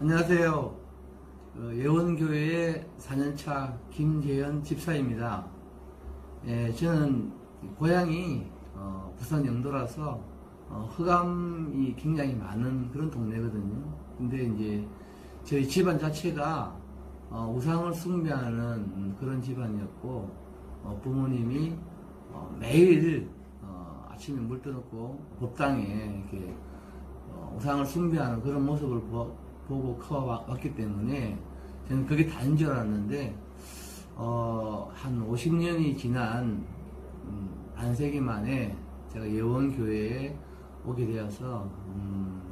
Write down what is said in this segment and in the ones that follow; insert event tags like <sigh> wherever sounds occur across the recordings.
안녕하세요. 어, 예원교회 4년차 김재현 집사입니다. 예, 저는 고향이 어, 부산 영도라서 어, 흑암이 굉장히 많은 그런 동네거든요. 근데 이제 저희 집안 자체가 어, 우상을 숭배하는 그런 집안이었고 어, 부모님이 어, 매일 어, 아침에 물 떠놓고 법당에 이렇게 어, 우상을 숭배하는 그런 모습을 보, 보고 커 왔기 때문에 저는 그게 다인 줄 알았는데 어, 한 50년이 지난 반세기 음, 만에 제가 예원교회에 오게 되어서 음,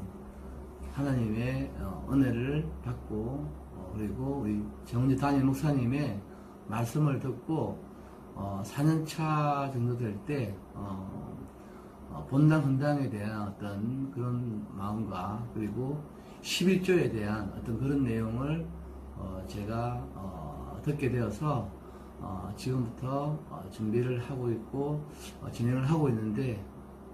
하나님의 어, 은혜를 받고 어, 그리고 우리 정지 단일 목사님의 말씀을 듣고 어, 4년차 정도 될때 어, 어, 본당 헌당에 대한 어떤 그런 마음과 그리고 11조에 대한 어떤 그런 내용을 어 제가 어 듣게 되어서 어 지금부터 어 준비를 하고 있고 어 진행을 하고 있는데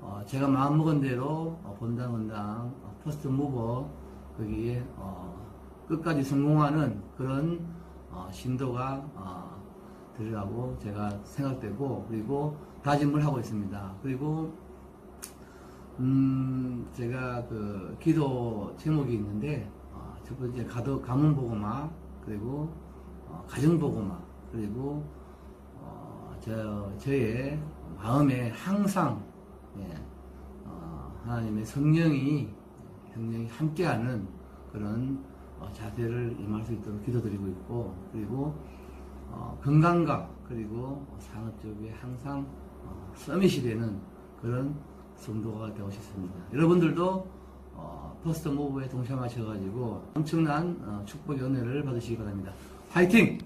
어 제가 마음먹은 대로 어 본당은당 어 퍼스트 무버 거기에 어 끝까지 성공하는 그런 어 신도가 어 들으라고 제가 생각되고 그리고 다짐을 하고 있습니다. 그리고 음, 제가 그 기도 제목이 있는데 어, 첫 번째 가도 가문 보고마 그리고 어, 가정 보고마 그리고 어, 저 저의 마음에 항상 예, 어, 하나님의 성령이 성령이 함께하는 그런 어, 자세를 임할 수 있도록 기도드리고 있고 그리고 어, 건강과 그리고 산업 쪽에 항상 어, 서밋이 되는 그런 정도가 되오셨습니다. 여러분들도 어, 퍼스트 모브에 동참하셔가지고 엄청난 어, 축복의 은혜를 받으시기 바랍니다. 화이팅!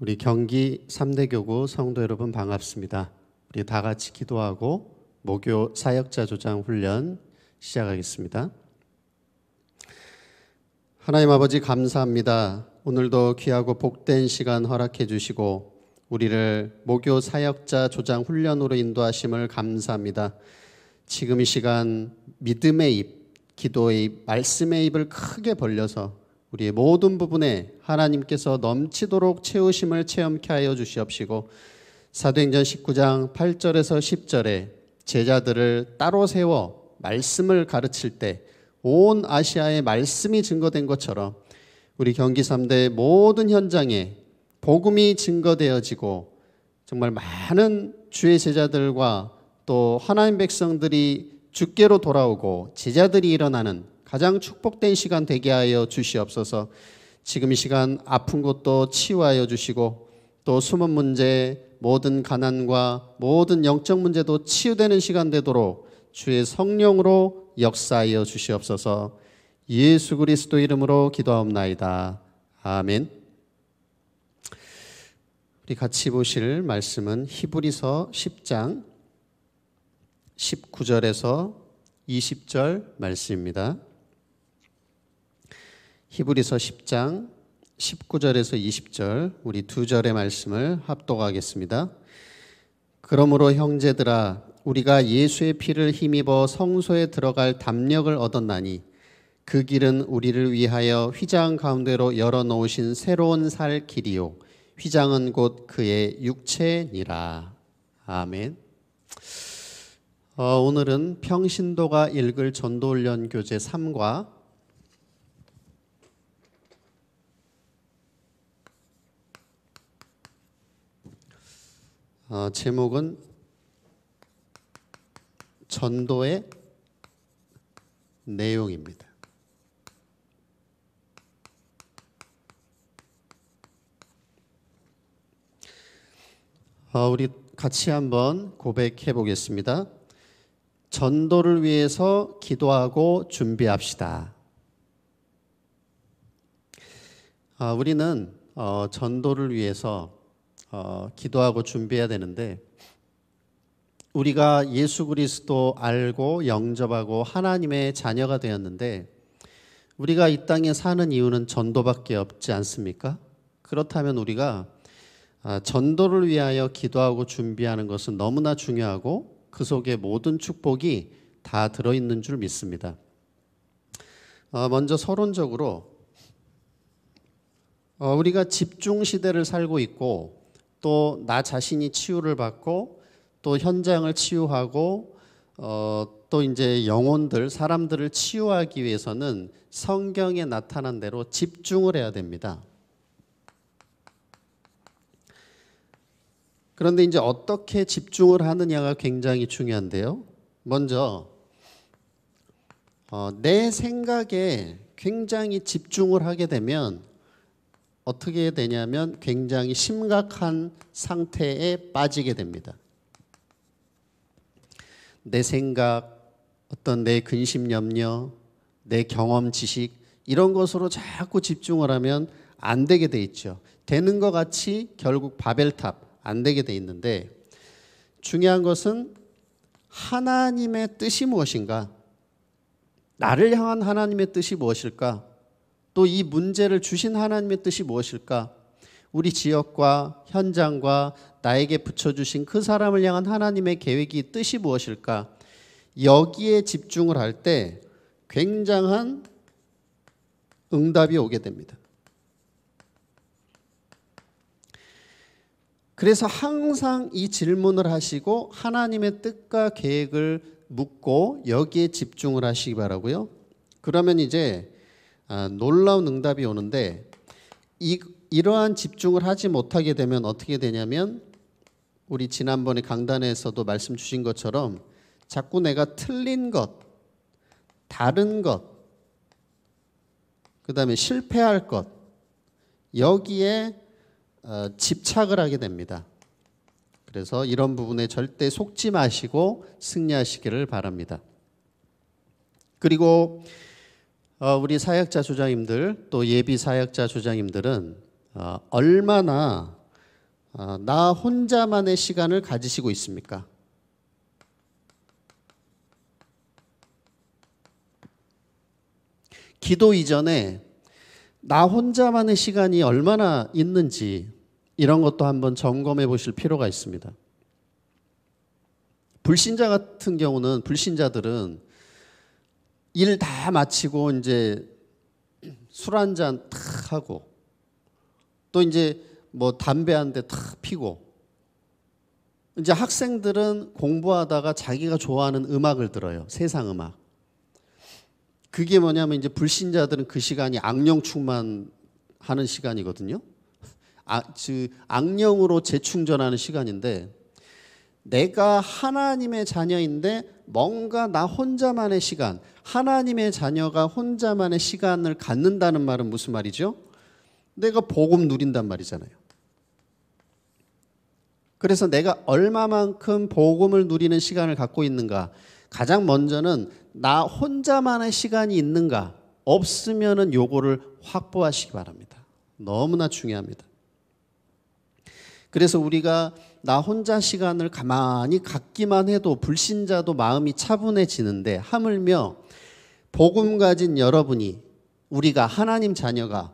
우리 경기 3대 교구 성도 여러분 반갑습니다. 우리 다 같이 기도하고 목요 사역자 조장 훈련 시작하겠습니다. 하나님 아버지 감사합니다. 오늘도 귀하고 복된 시간 허락해 주시고 우리를 모교 사역자 조장 훈련으로 인도하심을 감사합니다. 지금 이 시간 믿음의 입, 기도의 입, 말씀의 입을 크게 벌려서 우리의 모든 부분에 하나님께서 넘치도록 채우심을 체험케 하여 주시옵시고 사도행전 19장 8절에서 10절에 제자들을 따로 세워 말씀을 가르칠 때 온 아시아의 말씀이 증거된 것처럼 우리 경기 3대 모든 현장에 복음이 증거되어지고 정말 많은 주의 제자들과 또 하나님 백성들이 주께로 돌아오고 제자들이 일어나는 가장 축복된 시간 되게 하여 주시옵소서. 지금 이 시간 아픈 곳도 치유하여 주시고 또 숨은 문제, 모든 가난과 모든 영적 문제도 치유되는 시간 되도록 주의 성령으로 역사하여 주시옵소서. 예수 그리스도 이름으로 기도하옵나이다. 아멘. 우리 같이 보실 말씀은 히브리서 10장 19절에서 20절 말씀입니다. 히브리서 10장 19절에서 20절 우리 두 절의 말씀을 합독하겠습니다. 그러므로 형제들아 우리가 예수의 피를 힘입어 성소에 들어갈 담력을 얻었나니 그 길은 우리를 위하여 휘장 가운데로 열어 놓으신 새로운 살 길이요 휘장은 곧 그의 육체니라. 아멘. 어, 오늘은 평신도가 읽을 전도훈련 교재 3과 어, 제목은 전도의 내용입니다. 어, 우리 같이 한번 고백해 보겠습니다. 전도를 위해서 기도하고 준비합시다. 아, 우리는 어, 전도를 위해서 어, 기도하고 준비해야 되는데 우리가 예수 그리스도 알고 영접하고 하나님의 자녀가 되었는데 우리가 이 땅에 사는 이유는 전도밖에 없지 않습니까? 그렇다면 우리가 아, 전도를 위하여 기도하고 준비하는 것은 너무나 중요하고 그 속에 모든 축복이 다 들어있는 줄 믿습니다. 아, 먼저 서론적으로 어, 우리가 집중 시대를 살고 있고 또 나 자신이 치유를 받고 또 현장을 치유하고 어, 또 이제 영혼들 사람들을 치유하기 위해서는 성경에 나타난 대로 집중을 해야 됩니다. 그런데 이제 어떻게 집중을 하느냐가 굉장히 중요한데요. 먼저 어, 내 생각에 굉장히 집중을 하게 되면 어떻게 되냐면 굉장히 심각한 상태에 빠지게 됩니다. 내 생각, 어떤 내 근심 염려, 내 경험 지식 이런 것으로 자꾸 집중을 하면 안 되게 돼 있죠. 되는 것 같이 결국 바벨탑 안 되게 돼 있는데 중요한 것은 하나님의 뜻이 무엇인가? 나를 향한 하나님의 뜻이 무엇일까? 또 이 문제를 주신 하나님의 뜻이 무엇일까? 우리 지역과 현장과 나에게 붙여주신 그 사람을 향한 하나님의 계획이 뜻이 무엇일까? 여기에 집중을 할 때 굉장한 응답이 오게 됩니다. 그래서 항상 이 질문을 하시고 하나님의 뜻과 계획을 묻고 여기에 집중을 하시기 바라고요. 그러면 이제 아, 놀라운 응답이 오는데 이, 이러한 집중을 하지 못하게 되면 어떻게 되냐면 우리 지난번에 강단에서도 말씀 주신 것처럼 자꾸 내가 틀린 것, 다른 것, 그 다음에 실패할 것, 여기에 어, 집착을 하게 됩니다. 그래서 이런 부분에 절대 속지 마시고 승리하시기를 바랍니다. 그리고 어, 우리 사역자 조장님들 또 예비 사역자 조장님들은 어, 얼마나 나 혼자만의 시간을 가지시고 있습니까? 기도 이전에 나 혼자만의 시간이 얼마나 있는지 이런 것도 한번 점검해 보실 필요가 있습니다. 불신자 같은 경우는 불신자들은 일 다 마치고 이제 술 한잔탁 하고 또 이제 뭐 담배 한대탁 피고 이제 학생들은 공부하다가 자기가 좋아하는 음악을 들어요. 세상 음악. 그게 뭐냐면 이제 불신자들은 그 시간이 악령 충만하는 시간이거든요. 아, 즉 악령으로 재충전하는 시간인데 내가 하나님의 자녀인데 뭔가 나 혼자만의 시간, 하나님의 자녀가 혼자만의 시간을 갖는다는 말은 무슨 말이죠? 내가 복음 누린단 말이잖아요. 그래서 내가 얼마만큼 복음을 누리는 시간을 갖고 있는가? 가장 먼저는 나 혼자만의 시간이 있는가? 없으면은 요거를 확보하시기 바랍니다. 너무나 중요합니다. 그래서 우리가 나 혼자 시간을 가만히 갖기만 해도 불신자도 마음이 차분해지는데 하물며 복음 가진 여러분이 우리가 하나님 자녀가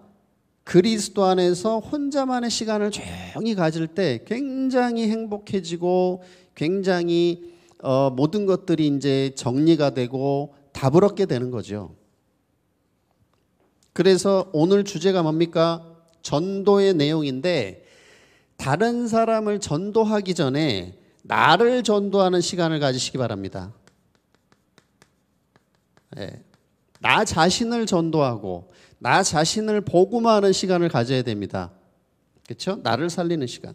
그리스도 안에서 혼자만의 시간을 조용히 가질 때 굉장히 행복해지고 굉장히 어, 모든 것들이 이제 정리가 되고 답을 얻게 되는 거죠. 그래서 오늘 주제가 뭡니까? 전도의 내용인데 다른 사람을 전도하기 전에 나를 전도하는 시간을 가지시기 바랍니다. 네. 나 자신을 전도하고 나 자신을 보고하는 시간을 가져야 됩니다. 그렇죠? 나를 살리는 시간.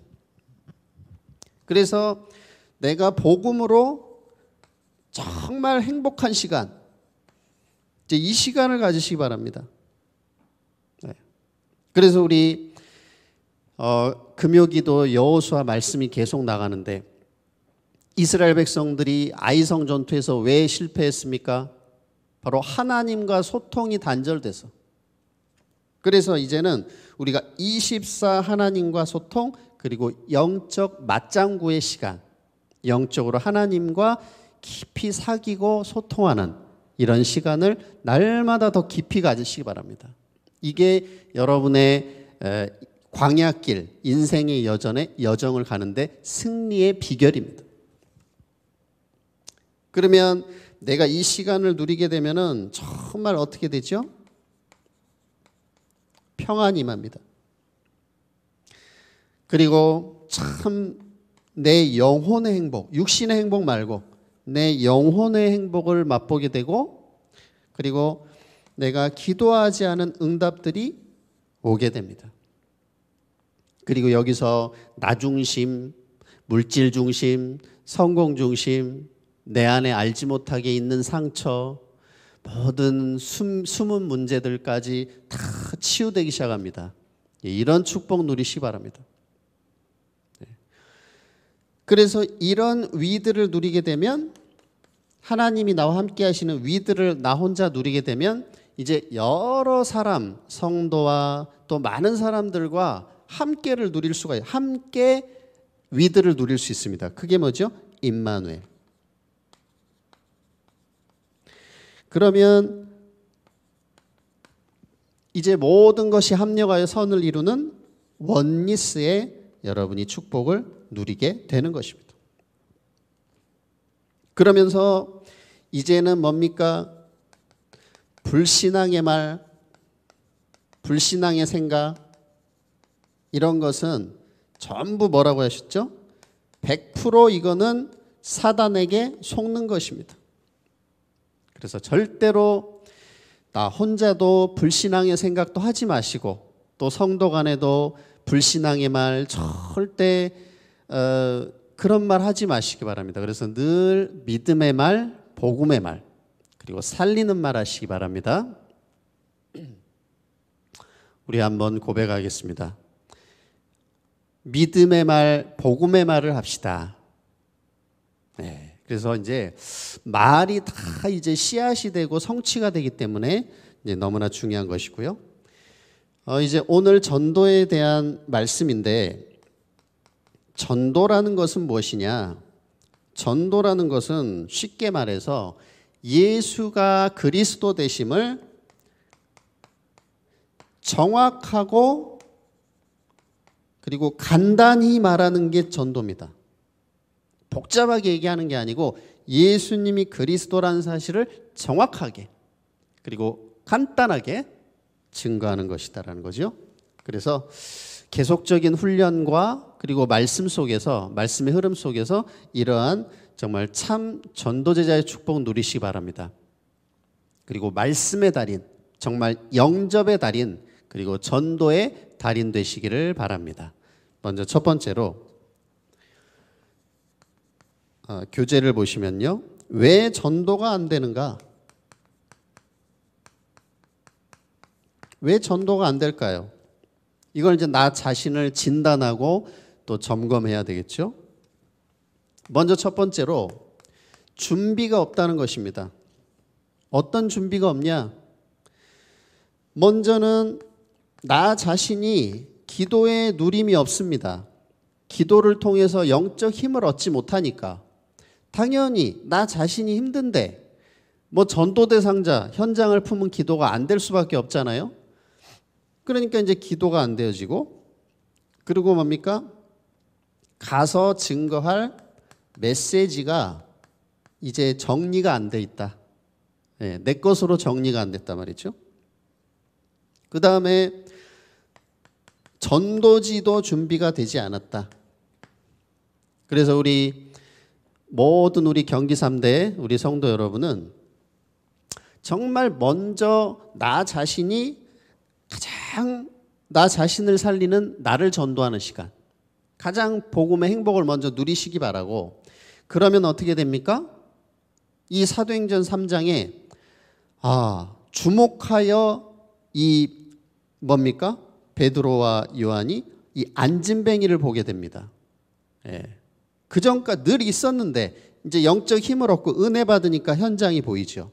그래서 내가 복음으로 정말 행복한 시간. 이제 이 시간을 가지시기 바랍니다. 네. 그래서 우리 어, 금요기도 여호수아 말씀이 계속 나가는데 이스라엘 백성들이 아이성 전투에서 왜 실패했습니까? 바로 하나님과 소통이 단절돼서. 그래서 이제는 우리가 24 하나님과 소통 그리고 영적 맞장구의 시간. 영적으로 하나님과 깊이 사귀고 소통하는 이런 시간을 날마다 더 깊이 가지시기 바랍니다. 이게 여러분의 광야길, 인생의 여전에 여정을 가는데 승리의 비결입니다. 그러면 내가 이 시간을 누리게 되면은 정말 어떻게 되죠? 평안이 맙니다. 그리고 참 내 영혼의 행복, 육신의 행복 말고 내 영혼의 행복을 맛보게 되고 그리고 내가 기도하지 않은 응답들이 오게 됩니다. 그리고 여기서 나 중심, 물질 중심, 성공 중심, 내 안에 알지 못하게 있는 상처, 모든 숨, 숨은 문제들까지 다 치유되기 시작합니다. 예, 이런 축복 누리시 바랍니다. 네. 그래서 이런 위드를 누리게 되면 하나님이 나와 함께 하시는 위드를 나 혼자 누리게 되면 이제 여러 사람, 성도와 또 많은 사람들과 함께를 누릴 수가 있어요. 함께 위드를 누릴 수 있습니다. 그게 뭐죠? 임마누엘. 그러면 이제 모든 것이 합력하여 선을 이루는 원리스의 여러분이 축복을 누리게 되는 것입니다. 그러면서 이제는 뭡니까? 불신앙의 말, 불신앙의 생각, 이런 것은 전부 뭐라고 하셨죠? 100% 이거는 사단에게 속는 것입니다. 그래서 절대로 나 혼자도 불신앙의 생각도 하지 마시고 또 성도 간에도 불신앙의 말 절대 어, 그런 말 하지 마시기 바랍니다. 그래서 늘 믿음의 말, 복음의 말, 그리고 살리는 말 하시기 바랍니다. <clears throat> 우리 한번 고백하겠습니다. 믿음의 말, 복음의 말을 합시다. 네. 그래서 이제 말이 다 이제 씨앗이 되고 성취가 되기 때문에 이제 너무나 중요한 것이고요. 어, 이제 오늘 전도에 대한 말씀인데 전도라는 것은 무엇이냐? 전도라는 것은 쉽게 말해서 예수가 그리스도 되심을 정확하고 그리고 간단히 말하는 게 전도입니다. 복잡하게 얘기하는 게 아니고 예수님이 그리스도라는 사실을 정확하게 그리고 간단하게 증거하는 것이다라는 거죠. 그래서 계속적인 훈련과 그리고 말씀 속에서 말씀의 흐름 속에서 이러한 정말 참 전도제자의 축복 누리시기 바랍니다. 그리고 말씀의 달인, 정말 영접의 달인, 그리고 전도의 달인 되시기를 바랍니다. 먼저 첫 번째로 어, 교재를 보시면요. 왜 전도가 안 되는가? 왜 전도가 안 될까요? 이걸 이제 나 자신을 진단하고 또 점검해야 되겠죠? 먼저 첫 번째로 준비가 없다는 것입니다. 어떤 준비가 없냐? 먼저는 나 자신이 기도에 누림이 없습니다. 기도를 통해서 영적 힘을 얻지 못하니까. 당연히 나 자신이 힘든데, 뭐 전도 대상자, 현장을 품은 기도가 안 될 수밖에 없잖아요? 그러니까 이제 기도가 안 되어지고, 그리고 뭡니까? 가서 증거할 메시지가 이제 정리가 안 돼 있다. 네, 내 것으로 정리가 안 됐단 말이죠. 그 다음에 전도지도 준비가 되지 않았다. 그래서 우리 모든 우리 경기 3대 우리 성도 여러분은 정말 먼저 나 자신이 가장 나 자신을 살리는 나를 전도하는 시간. 가장 복음의 행복을 먼저 누리시기 바라고 그러면 어떻게 됩니까? 이 사도행전 3장에 아, 주목하여 이 뭡니까? 베드로와 요한이 이 안진뱅이를 보게 됩니다. 예. 그 전까 늘 있었는데 이제 영적 힘을 얻고 은혜 받으니까 현장이 보이죠.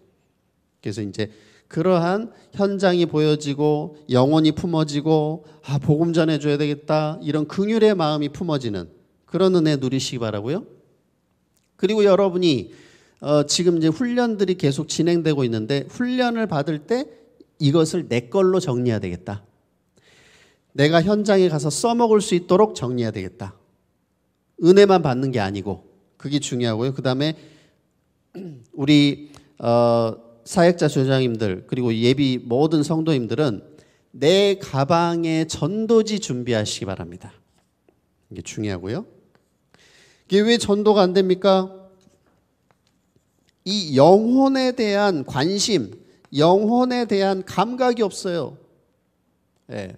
그래서 이제 그러한 현장이 보여지고 영혼이 품어지고 아 복음 전해 줘야 되겠다 이런 긍휼의 마음이 품어지는 그런 은혜 누리시기 바라고요. 그리고 여러분이 어, 지금 이제 훈련들이 계속 진행되고 있는데 훈련을 받을 때 이것을 내 걸로 정리해야 되겠다. 내가 현장에 가서 써먹을 수 있도록 정리해야 되겠다. 은혜만 받는 게 아니고 그게 중요하고요. 그 다음에 <clears throat> 우리 어, 사역자 조장님들 그리고 예비 모든 성도님들은 내 가방에 전도지 준비하시기 바랍니다. 이게 중요하고요. 이게 왜 전도가 안 됩니까? 이 영혼에 대한 관심, 영혼에 대한 감각이 없어요. 예.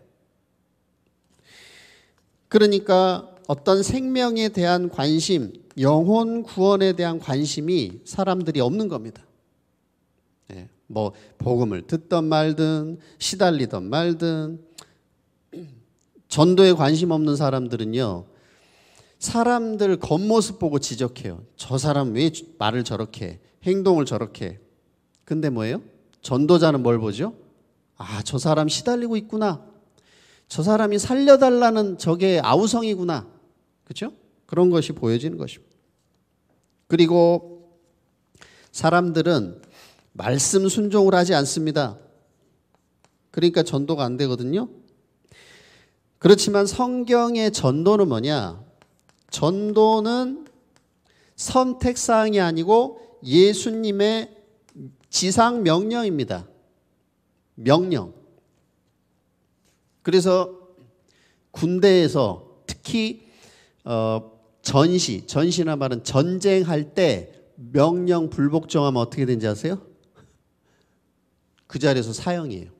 그러니까 어떤 생명에 대한 관심, 영혼 구원에 대한 관심이 사람들이 없는 겁니다. 예, 뭐 복음을 듣던 말든 시달리던 말든 전도에 관심 없는 사람들은요. 사람들 겉모습 보고 지적해요. 저 사람 왜 말을 저렇게 행동을 저렇게 근데 뭐예요? 전도자는 뭘 보죠? 아, 저 사람 시달리고 있구나. 저 사람이 살려달라는 적의 아우성이구나. 그렇죠? 그런 것이 보여지는 것입니다. 그리고 사람들은 말씀 순종을 하지 않습니다. 그러니까 전도가 안 되거든요. 그렇지만 성경의 전도는 뭐냐? 전도는 선택 사항이 아니고 예수님의 지상 명령입니다. 명령. 그래서 군대에서 특히 어, 전시, 전시나 말은 전쟁할 때 명령 불복종하면 어떻게 되는지 아세요? 그 자리에서 사형이에요.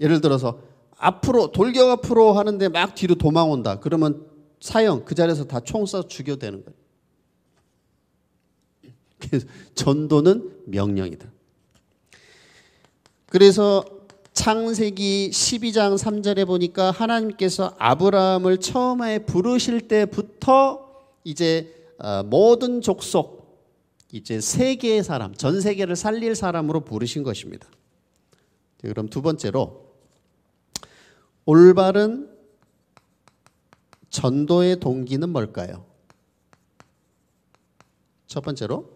예를 들어서 앞으로 돌격 앞으로 하는데 막 뒤로 도망온다. 그러면 사형 그 자리에서 다 총 쏴 죽여 되는 거예요. 그래서 전도는 명령이다. 그래서 창세기 12장 3절에 보니까 하나님께서 아브라함을 처음에 부르실 때부터 이제 어, 모든 족속 이제 세계의 사람 전 세계를 살릴 사람으로 부르신 것입니다. 그럼 두 번째로 올바른 전도의 동기는 뭘까요? 첫 번째로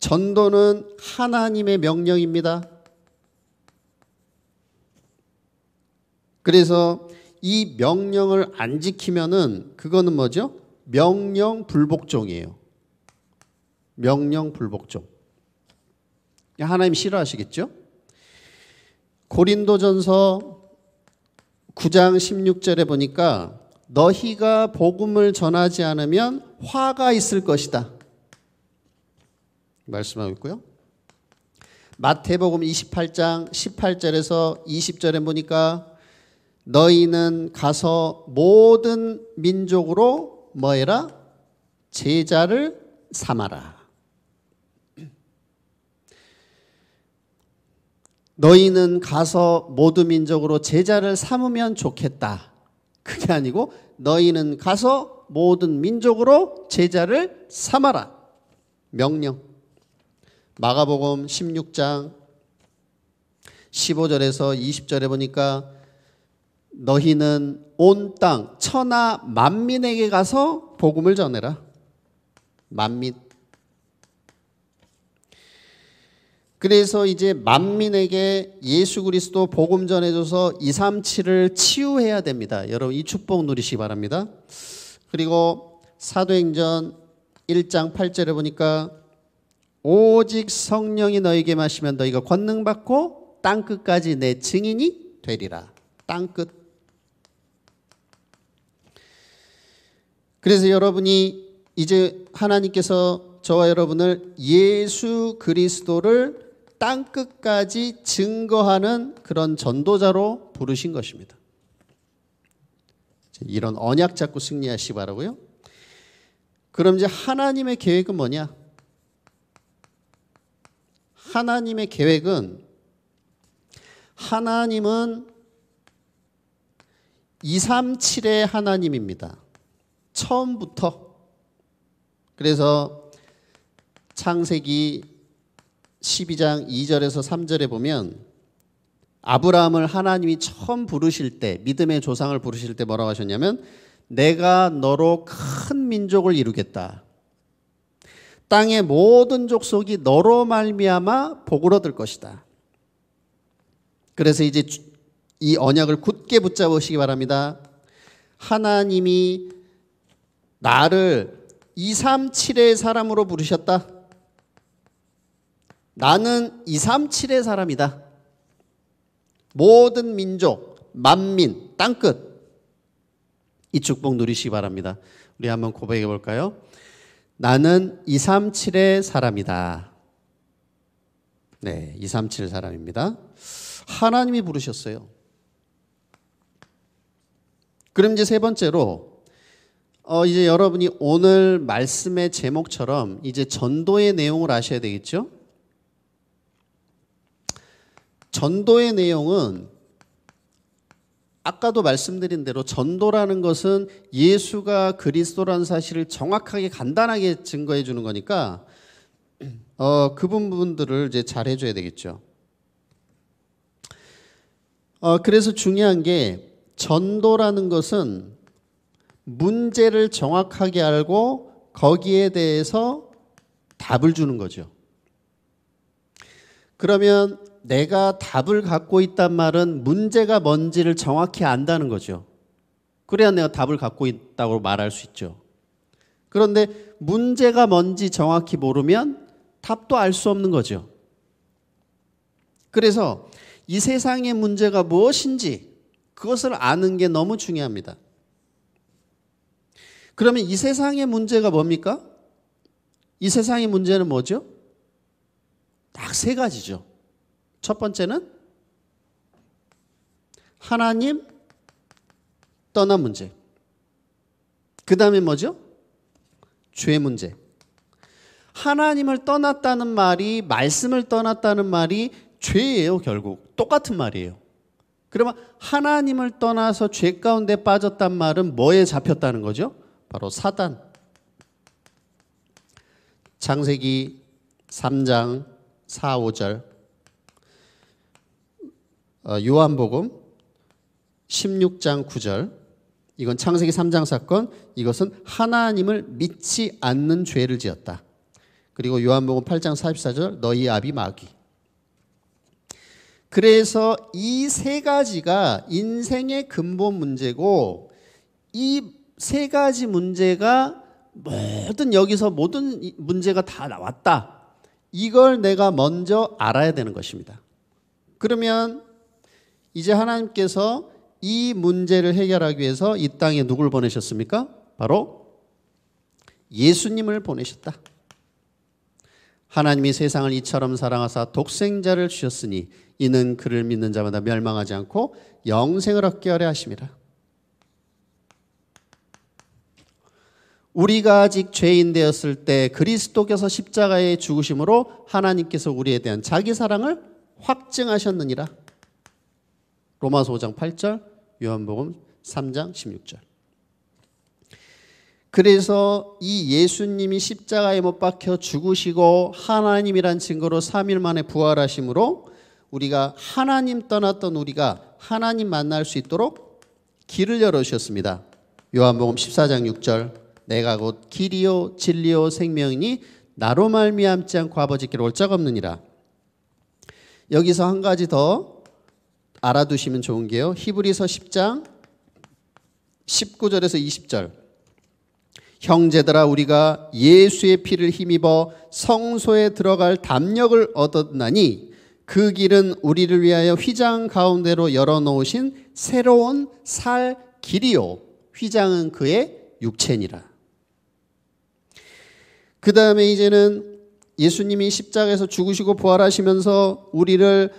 전도는 하나님의 명령입니다. 그래서 이 명령을 안 지키면은 그거는 뭐죠? 명령 불복종이에요. 명령 불복종. 하나님 싫어하시겠죠? 고린도전서 9장 16절에 보니까 너희가 복음을 전하지 않으면 화가 있을 것이다. 말씀하고 있고요. 마태복음 28장 18절에서 20절에 보니까 너희는 가서 모든 민족으로 뭐해라? 제자를 삼아라. 너희는 가서 모든 민족으로 제자를 삼으면 좋겠다. 그게 아니고 너희는 가서 모든 민족으로 제자를 삼아라. 명령. 마가복음 16장 15절에서 20절에 보니까 너희는 온 땅 천하 만민에게 가서 복음을 전해라. 만민. 그래서 이제 만민에게 예수 그리스도 복음 전해줘서 2, 3, 7을 치유해야 됩니다. 여러분 이 축복 누리시기 바랍니다. 그리고 사도행전 1장 8절에 보니까 오직 성령이 너에게 마시면 너희가 권능받고 땅끝까지 내 증인이 되리라. 땅끝. 그래서 여러분이 이제 하나님께서 저와 여러분을 예수 그리스도를 땅 끝까지 증거하는 그런 전도자로 부르신 것입니다. 이런 언약 잡고 승리하시 바라고요. 그럼 이제 하나님의 계획은 뭐냐? 하나님의 계획은 하나님은 237의 하나님입니다. 처음부터 그래서 창세기 12장 2절에서 3절에 보면 아브라함을 하나님이 처음 부르실 때 믿음의 조상을 부르실 때 뭐라고 하셨냐면 내가 너로 큰 민족을 이루겠다. 땅의 모든 족속이 너로 말미암아 복을 얻을 것이다. 그래서 이제 이 언약을 굳게 붙잡으시기 바랍니다. 하나님이 나를 2, 3, 7의 사람으로 부르셨다. 나는 2, 3, 7의 사람이다. 모든 민족, 만민, 땅끝. 이 축복 누리시기 바랍니다. 우리 한번 고백해 볼까요? 나는 2, 3, 7의 사람이다. 네, 2, 3, 7 사람입니다. 하나님이 부르셨어요. 그럼 이제 세 번째로 어, 이제 여러분이 오늘 말씀의 제목처럼 이제 전도의 내용을 아셔야 되겠죠? 전도의 내용은 아까도 말씀드린 대로 전도라는 것은 예수가 그리스도라는 사실을 정확하게 간단하게 증거해 주는 거니까 어, 그 부분들을 이제 잘 해줘야 되겠죠. 어, 그래서 중요한 게 전도라는 것은 문제를 정확하게 알고 거기에 대해서 답을 주는 거죠. 그러면 내가 답을 갖고 있단 말은 문제가 뭔지를 정확히 안다는 거죠. 그래야 내가 답을 갖고 있다고 말할 수 있죠. 그런데 문제가 뭔지 정확히 모르면 답도 알 수 없는 거죠. 그래서 이 세상의 문제가 무엇인지 그것을 아는 게 너무 중요합니다. 그러면 이 세상의 문제가 뭡니까? 이 세상의 문제는 뭐죠? 딱 세 가지죠. 첫 번째는 하나님 떠난 문제. 그 다음에 뭐죠? 죄 문제. 하나님을 떠났다는 말이, 말씀을 떠났다는 말이 죄예요, 결국. 똑같은 말이에요. 그러면 하나님을 떠나서 죄 가운데 빠졌단 말은 뭐에 잡혔다는 거죠? 바로 사단. 창세기 3장 4, 5절. 요한복음 16장 9절. 이건 창세기 3장 사건. 이것은 하나님을 믿지 않는 죄를 지었다. 그리고 요한복음 8장 44절 너희 아비 마귀. 그래서 이 세 가지가 인생의 근본 문제고 이세 가지 문제가 모든 여기서 모든 문제가 다 나왔다. 이걸 내가 먼저 알아야 되는 것입니다. 그러면 이제 하나님께서 이 문제를 해결하기 위해서 이 땅에 누굴 보내셨습니까? 바로 예수님을 보내셨다. 하나님이 세상을 이처럼 사랑하사 독생자를 주셨으니 이는 그를 믿는 자마다 멸망하지 않고 영생을 얻게 하려 하심이라. 우리가 아직 죄인 되었을 때 그리스도께서 십자가에 죽으심으로 하나님께서 우리에 대한 자기 사랑을 확증하셨느니라. 로마서 5장 8절, 요한복음 3장 16절. 그래서 이 예수님이 십자가에 못 박혀 죽으시고 하나님이란 증거로 3일 만에 부활하심으로 우리가 하나님 떠났던 우리가 하나님 만날 수 있도록 길을 열어 주셨습니다. 요한복음 14장 6절 내가 곧 길이요 진리요 생명이니 나로 말미암지 않고 아버지께로 올 자가 없느니라. 여기서 한 가지 더 알아두시면 좋은 게요. 히브리서 10장 19절에서 20절. 형제들아 우리가 예수의 피를 힘입어 성소에 들어갈 담력을 얻었나니 그 길은 우리를 위하여 휘장 가운데로 열어놓으신 새로운 살 길이요. 휘장은 그의 육체니라. 그 다음에 이제는 예수님이 십자가에서 죽으시고 부활하시면서 우리를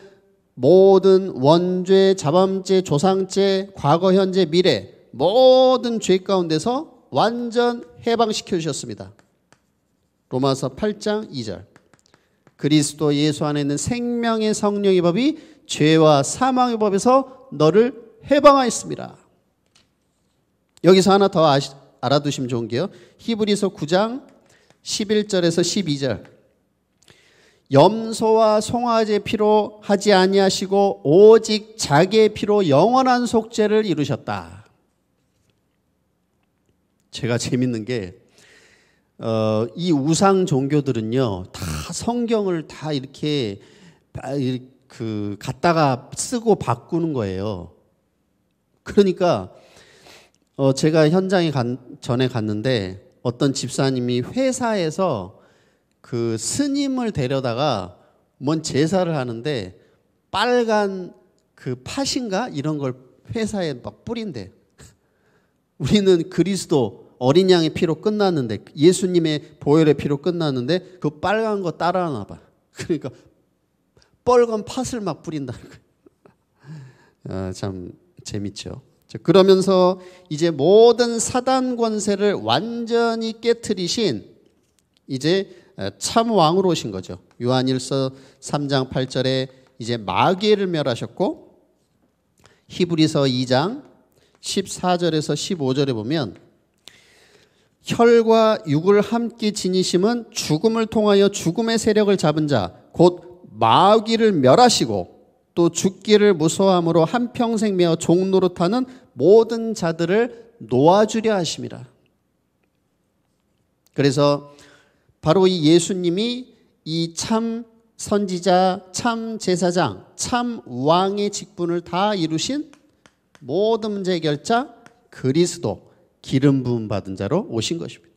모든 원죄, 자범죄, 조상죄, 과거, 현재, 미래 모든 죄 가운데서 완전 해방시켜 주셨습니다. 로마서 8장 2절. 그리스도 예수 안에 있는 생명의 성령의 법이 죄와 사망의 법에서 너를 해방하였습니다. 여기서 하나 더 아시, 알아두시면 좋은 게요. 히브리서 9장 11절에서 12절. 염소와 송아지의 피로 하지 아니하시고 오직 자기의 피로 영원한 속죄를 이루셨다. 제가 재밌는 게, 어, 우상 종교들은요, 다 성경을 다 이렇게, 그, 갖다가 쓰고 바꾸는 거예요. 그러니까, 어, 제가 현장에 간, 전에 갔는데, 어떤 집사님이 회사에서 그 스님을 데려다가 뭔 제사를 하는데 빨간 그 팥인가 이런 걸 회사에 막 뿌린대. <laughs> 우리는 그리스도 어린 양의 피로 끝났는데 예수님의 보혈의 피로 끝났는데 그 빨간 거 따라하나 봐. <laughs> 그러니까 뻘건 팥을 막 뿌린다는 거예요. <laughs> 아, 참 재밌죠. 그러면서 이제 모든 사단 권세를 완전히 깨뜨리신 이제 참 왕으로 오신 거죠. 요한일서 3장 8절에 이제 마귀를 멸하셨고 히브리서 2장 14절에서 15절에 보면 혈과 육을 함께 지니심은 죽음을 통하여 죽음의 세력을 잡은 자 곧 마귀를 멸하시고 또 죽기를 무서함으로 한평생 매어 종노릇하는 모든 자들을 놓아주려 하심이라. 그래서 바로 이 예수님이 이 참 선지자, 참 제사장, 참 왕의 직분을 다 이루신 모든 문제 결자 그리스도 기름 부음 받은 자로 오신 것입니다.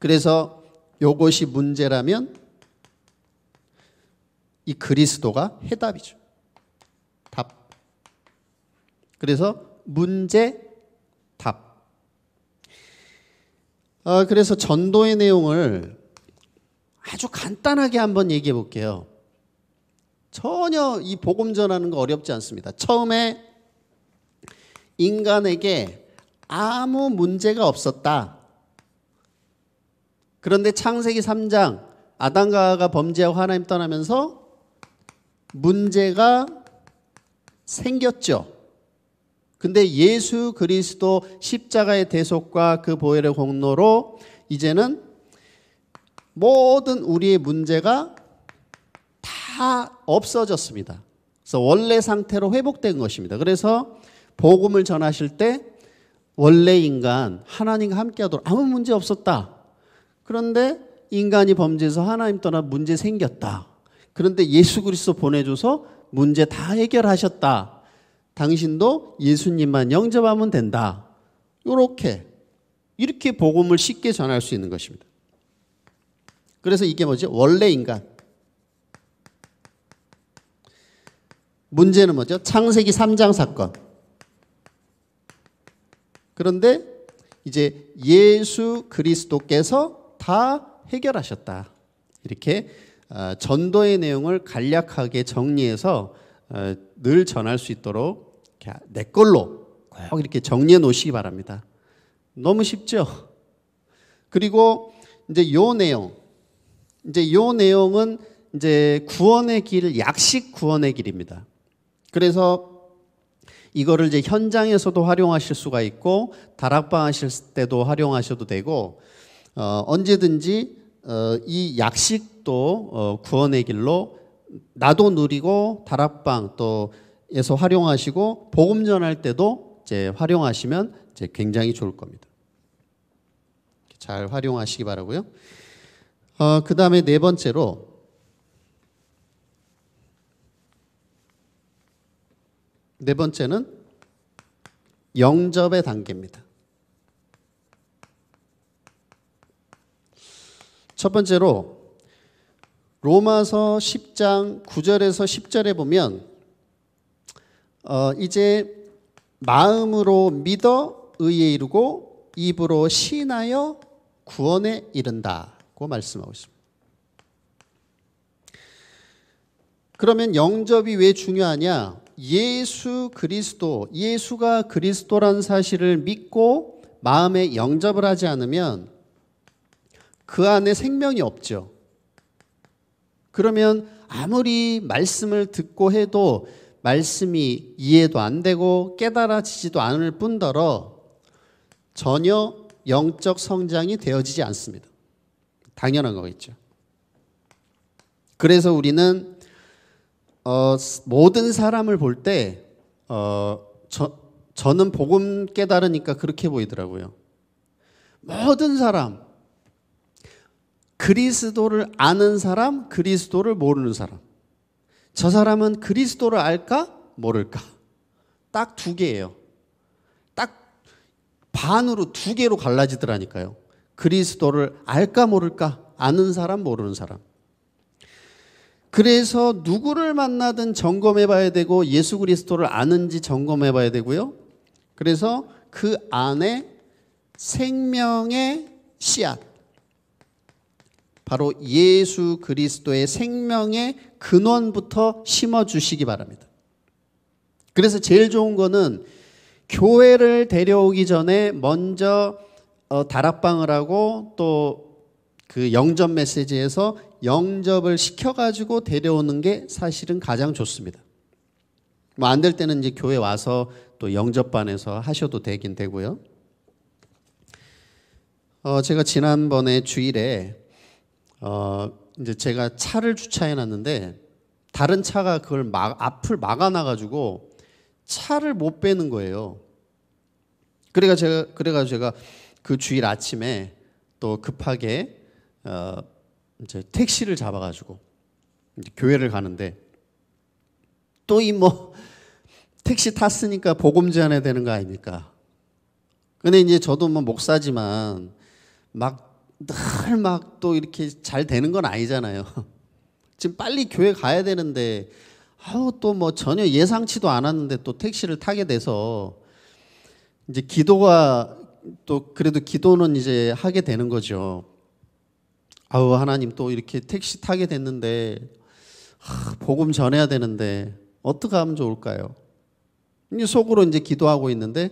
그래서 이것이 문제라면 이 그리스도가 해답이죠. 답. 그래서 문제 답. 어, 그래서 전도의 내용을 아주 간단하게 한번 얘기해 볼게요. 전혀 이 복음 전하는 거 어렵지 않습니다. 처음에 인간에게 아무 문제가 없었다. 그런데 창세기 3장 아담과 가 범죄하고 하나님 떠나면서 문제가 생겼죠. 근데 예수 그리스도 십자가의 대속과 그 보혈의 공로로 이제는 모든 우리의 문제가 다 없어졌습니다. 그래서 원래 상태로 회복된 것입니다. 그래서 복음을 전하실 때 원래 인간 하나님과 함께하도록 아무 문제 없었다. 그런데 인간이 범죄해서 하나님 떠나 문제 생겼다. 그런데 예수 그리스도 보내줘서 문제 다 해결하셨다. 당신도 예수님만 영접하면 된다. 요렇게 이렇게 복음을 쉽게 전할 수 있는 것입니다. 그래서 이게 뭐죠? 원래 인간. 문제는 뭐죠? 창세기 3장 사건. 그런데 이제 예수 그리스도께서 다 해결하셨다. 이렇게 어, 전도의 내용을 간략하게 정리해서 어, 늘 전할 수 있도록 내 걸로 꼭 이렇게 정리해 놓으시기 바랍니다. 너무 쉽죠? 그리고 이제 요 내용, 이제 요 내용은 이제 구원의 길, 약식 구원의 길입니다. 그래서 이거를 이제 현장에서도 활용하실 수가 있고 다락방 하실 때도 활용하셔도 되고 어, 언제든지 어, 이 약식 또 어, 구원의 길로 나도 누리고 다락방 또에서 활용하시고 복음 전할 때도 이제 활용하시면 이제 굉장히 좋을 겁니다. 잘 활용하시기 바라고요. 어, 그 다음에 네 번째로 네 번째는 영접의 단계입니다. 첫 번째로 로마서 10장 9절에서 10절에 보면 어, 이제 마음으로 믿어 의에 이르고 입으로 신하여 구원에 이른다고 말씀하고 있습니다. 그러면 영접이 왜 중요하냐? 예수 그리스도, 예수가 그리스도란 사실을 믿고 마음에 영접을 하지 않으면 그 안에 생명이 없죠. 그러면 아무리 말씀을 듣고 해도 말씀이 이해도 안 되고 깨달아지지도 않을 뿐더러 전혀 영적 성장이 되어지지 않습니다. 당연한 거겠죠. 그래서 우리는 어, 모든 사람을 볼때 어, 저는 복음 깨달으니까 그렇게 보이더라고요. 모든 사람 그리스도를 아는 사람, 그리스도를 모르는 사람. 저 사람은 그리스도를 알까? 모를까? 딱 두 개예요. 딱 반으로 두 개로 갈라지더라니까요. 그리스도를 알까 모를까? 아는 사람, 모르는 사람. 그래서 누구를 만나든 점검해 봐야 되고 예수 그리스도를 아는지 점검해 봐야 되고요. 그래서 그 안에 생명의 씨앗, 바로 예수 그리스도의 생명의 근원부터 심어 주시기 바랍니다. 그래서 제일 좋은 거는 교회를 데려오기 전에 먼저 어, 다락방을 하고 또 그 영접 메시지에서 영접을 시켜가지고 데려오는 게 사실은 가장 좋습니다. 뭐 안 될 때는 이제 교회 와서 또 영접반에서 하셔도 되긴 되고요. 어 제가 지난번에 주일에 어, 이제 제가 차를 주차해 놨는데 다른 차가 그걸 막, 앞을 막아놔가지고 차를 못 빼는 거예요. 그래가 제가 그래가 제가 그 주일 아침에 또 급하게 어, 이제 택시를 잡아가지고 교회를 가는데 또 이 뭐 택시 탔으니까 복음 제안해야 되는 거 아닙니까? 근데 이제 저도 뭐 목사지만 막 늘막또 이렇게 잘 되는 건 아니잖아요. <laughs> 지금 빨리 교회 가야 되는데 아우 또 뭐 전혀 예상치도 않았는데 또 택시를 타게 돼서 이제 기도가 또 그래도 기도는 이제 하게 되는 거죠. 아우 하나님 또 이렇게 택시 타게 됐는데 하, 복음 전해야 되는데 어떻게 하면 좋을까요? 속으로 이제 기도하고 있는데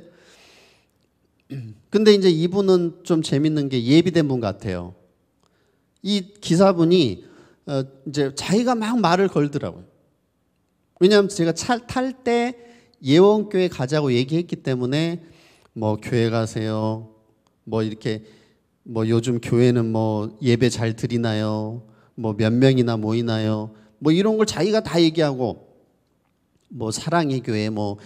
근데 이제 이분은 좀 재밌는 게 예비된 분 같아요. 이 기사분이 어, 이제 자기가 막 말을 걸더라고요. 왜냐하면 제가 탈때 예원교회 가자고 얘기했기 때문에 뭐 교회 가세요. 뭐 이렇게 뭐 요즘 교회는 뭐 예배 잘 드리나요? 뭐 몇 명이나 모이나요? 뭐 이런 걸 자기가 다 얘기하고 뭐 사랑의 교회 뭐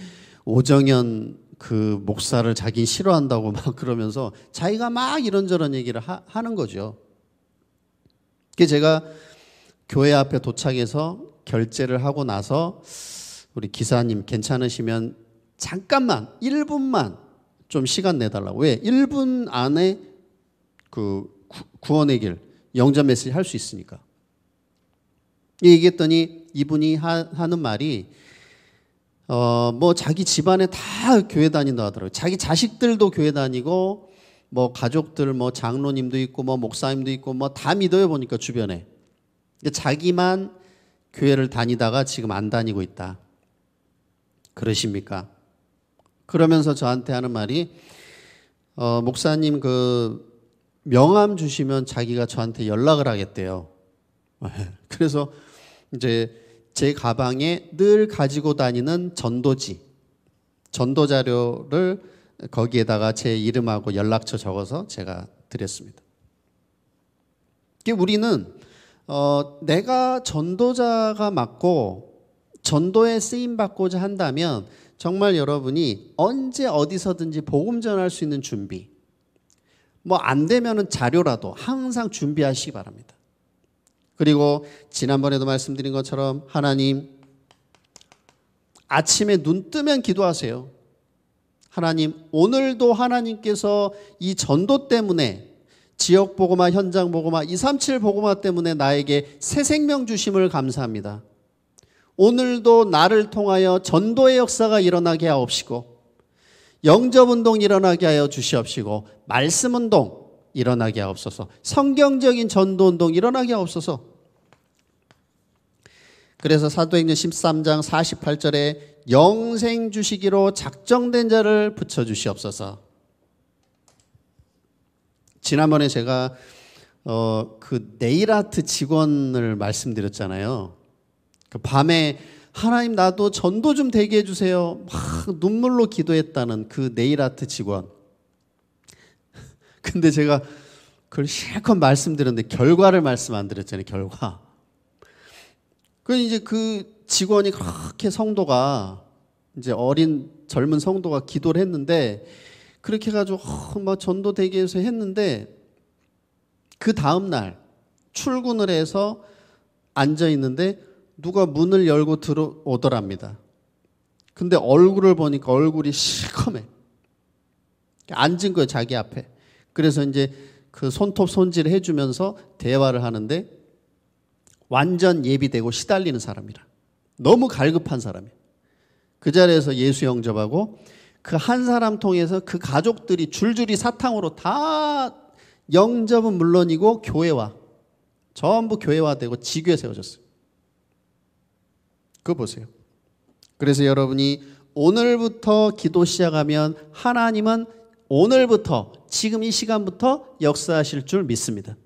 오정현 그 목사를 자기 싫어한다고 막 그러면서 자기가 막 이런저런 얘기를 하, 하는 거죠. 그 제가 교회 앞에 도착해서 결제를 하고 나서 우리 기사님 괜찮으시면 잠깐만 1분만 좀 시간 내달라고. 왜? 1분 안에 그 구원의 길, 영접 메시지 할 수 있으니까. 얘기했더니 이분이 하, 하는 말이 어, 뭐 자기 집안에 다 교회 다닌다 하더라고요. 자기 자식들도 교회 다니고 뭐 가족들 뭐 장로님도 있고 뭐 목사님도 있고 뭐 다 믿어요 보니까 주변에. 자기만 교회를 다니다가 지금 안 다니고 있다. 그러십니까? 그러면서 저한테 하는 말이 어, 목사님 그 명함 주시면 자기가 저한테 연락을 하겠대요. <laughs> 그래서 이제 제 가방에 늘 가지고 다니는 전도지, 전도 자료를 거기에다가 제 이름하고 연락처 적어서 제가 드렸습니다. 우리는 어, 내가 전도자가 맞고 전도에 쓰임 받고자 한다면 정말 여러분이 언제 어디서든지 복음 전할 수 있는 준비, 뭐 안 되면은 자료라도 항상 준비하시기 바랍니다. 그리고 지난번에도 말씀드린 것처럼 하나님 아침에 눈 뜨면 기도하세요. 하나님 오늘도 하나님께서 이 전도 때문에 지역 보고마 현장 보고마 237 보고마 때문에 나에게 새 생명 주심을 감사합니다. 오늘도 나를 통하여 전도의 역사가 일어나게 하옵시고 영접 운동 일어나게 하여 주시옵시고 말씀 운동 일어나게 하옵소서. 성경적인 전도 운동 일어나게 하옵소서. 그래서 사도행전 13장 48절에 영생 주시기로 작정된 자를 붙여 주시옵소서. 지난번에 제가 어, 그 네일아트 직원을 말씀드렸잖아요. 그 밤에 하나님 나도 전도 좀 되게 해주세요. 막 눈물로 기도했다는 그 네일아트 직원. 근데 제가 그걸 실컷 말씀드렸는데 결과를 말씀 안 드렸잖아요. 결과. 그 이제 그 직원이 그렇게 성도가 이제 어린 젊은 성도가 기도를 했는데 그렇게 해가지고 어, 막 뭐 전도 대기에서 했는데 그 다음 날 출근을 해서 앉아 있는데 누가 문을 열고 들어오더랍니다. 근데 얼굴을 보니까 얼굴이 시커매. 앉은 거예요 자기 앞에. 그래서 이제 그 손톱 손질을 해주면서 대화를 하는데 완전 예비되고 시달리는 사람이라. 너무 갈급한 사람이에요. 그 자리에서 예수 영접하고 그 한 사람 통해서 그 가족들이 줄줄이 사탕으로 다 영접은 물론이고 교회와 전부 교회화되고 지교에 세워졌어요. 그거 보세요. 그래서 여러분이 오늘부터 기도 시작하면 하나님은 오늘부터 지금 이 시간부터 역사하실 줄 믿습니다.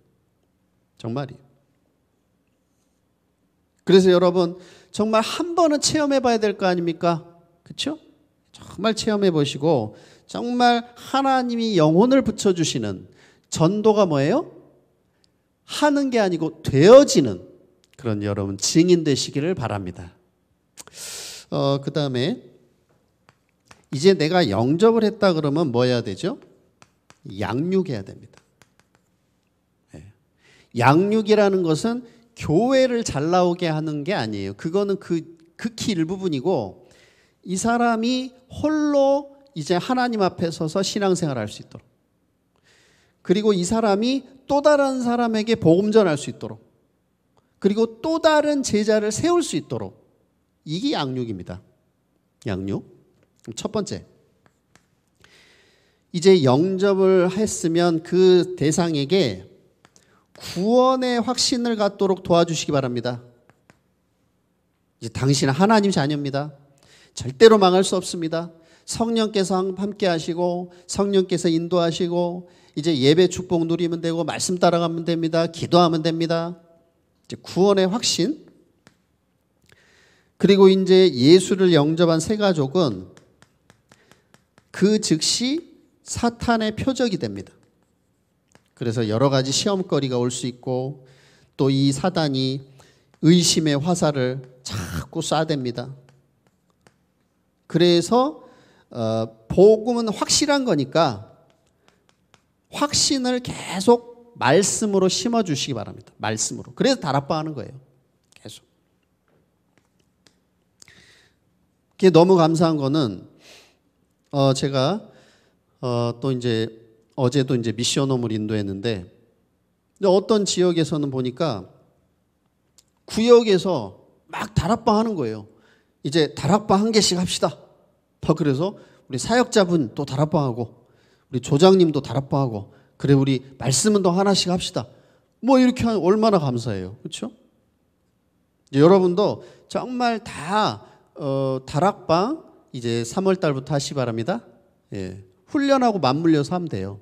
정말이에요. 그래서 여러분 정말 한 번은 체험해 봐야 될 거 아닙니까? 그렇죠? 정말 체험해 보시고 정말 하나님이 영혼을 붙여 주시는 전도가 뭐예요? 하는 게 아니고 되어지는 그런 여러분 증인 되시기를 바랍니다. 어, 그다음에 이제 내가 영접을 했다 그러면 뭐 해야 되죠? 양육해야 됩니다. 예. 양육이라는 것은 교회를 잘 나오게 하는 게 아니에요. 그거는 그 극히 그 일부분이고 이 사람이 홀로 이제 하나님 앞에 서서 신앙생활 할수 있도록 그리고 이 사람이 또 다른 사람에게 복음 전할 수 있도록 그리고 또 다른 제자를 세울 수 있도록 이게 양육입니다. 양육. 첫 번째. 이제 영접을 했으면 그 대상에게 구원의 확신을 갖도록 도와주시기 바랍니다. 이제 당신은 하나님 자녀입니다. 절대로 망할 수 없습니다. 성령께서 함께 하시고 성령께서 인도하시고 이제 예배 축복 누리면 되고 말씀 따라가면 됩니다. 기도하면 됩니다. 이제 구원의 확신. 그리고 이제 예수를 영접한 세 가족은 그 즉시 사탄의 표적이 됩니다. 그래서 여러 가지 시험거리가 올 수 있고 또 이 사단이 의심의 화살을 자꾸 쏴댑니다. 그래서 어, 복음은 확실한 거니까 확신을 계속 말씀으로 심어주시기 바랍니다. 말씀으로. 그래서 다락방하는 거예요. 계속. 그게 너무 감사한 거는 어, 제가 어, 또 이제 어제도 이제 미션홈을 인도했는데 어떤 지역에서는 보니까 구역에서 막 다락방 하는 거예요. 이제 다락방 한 개씩 합시다. 그래서 우리 사역자분 또 다락방 하고 우리 조장님도 다락방 하고 그래 우리 말씀은 또 하나씩 합시다. 뭐 이렇게 하면 얼마나 감사해요. 그렇죠? 여러분도 정말 다 어, 다락방 이제 3월 달부터 하시기 바랍니다. 예. 훈련하고 맞물려서 하면 돼요.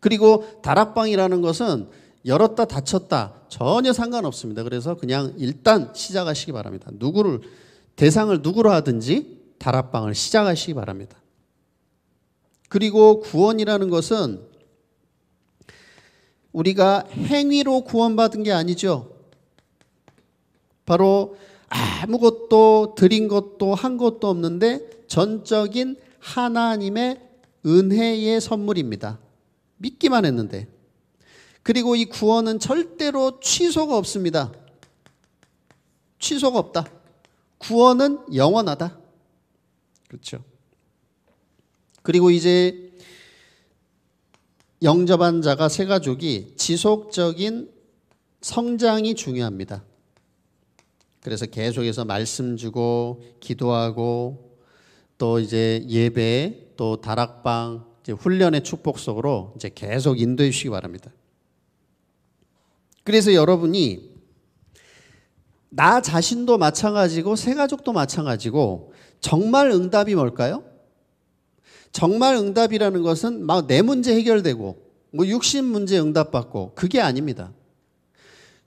그리고 다락방이라는 것은 열었다 닫혔다 전혀 상관없습니다. 그래서 그냥 일단 시작하시기 바랍니다. 누구를 대상을 누구로 하든지 다락방을 시작하시기 바랍니다. 그리고 구원이라는 것은 우리가 행위로 구원받은 게 아니죠. 바로 아무것도 드린 것도 한 것도 없는데 전적인 하나님의 은혜의 선물입니다. 믿기만 했는데. 그리고 이 구원은 절대로 취소가 없습니다. 취소가 없다. 구원은 영원하다. 그렇죠. 그리고 이제 영접한 자가 세 가족이 지속적인 성장이 중요합니다. 그래서 계속해서 말씀 주고 기도하고 또 이제 예배 또 다락방 훈련의 축복 속으로 이제 계속 인도해 주시기 바랍니다. 그래서 여러분이 나 자신도 마찬가지고 새 가족도 마찬가지고 정말 응답이 뭘까요? 정말 응답이라는 것은 막 내 문제 해결되고 뭐 육신 문제 응답받고 그게 아닙니다.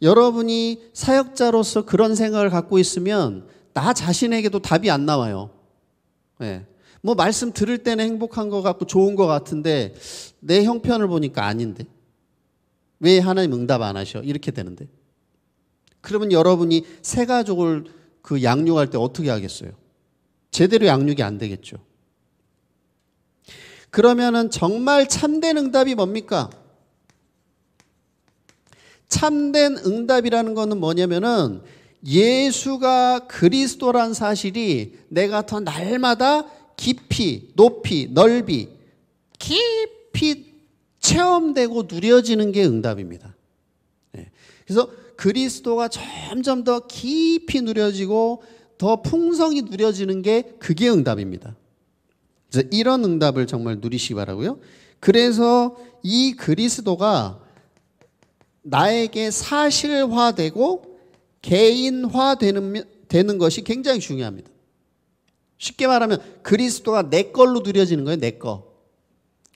여러분이 사역자로서 그런 생각을 갖고 있으면 나 자신에게도 답이 안 나와요. 네. 뭐 말씀 들을 때는 행복한 것 같고 좋은 것 같은데 내 형편을 보니까 아닌데 왜 하나님 응답 안 하셔? 이렇게 되는데 그러면 여러분이 새 가족을 그 양육할 때 어떻게 하겠어요? 제대로 양육이 안 되겠죠. 그러면은 정말 참된 응답이 뭡니까? 참된 응답이라는 것은 뭐냐면은 예수가 그리스도란 사실이 내가 더 날마다 깊이, 높이, 넓이, 깊이 체험되고 누려지는 게 응답입니다. 예. 그래서 그리스도가 점점 더 깊이 누려지고 더 풍성히 누려지는 게 그게 응답입니다. 이런 응답을 정말 누리시기 바라고요. 그래서 이 그리스도가 나에게 사실화되고 개인화되는 되는 것이 굉장히 중요합니다. 쉽게 말하면 그리스도가 내 걸로 누려지는 거예요. 내 거.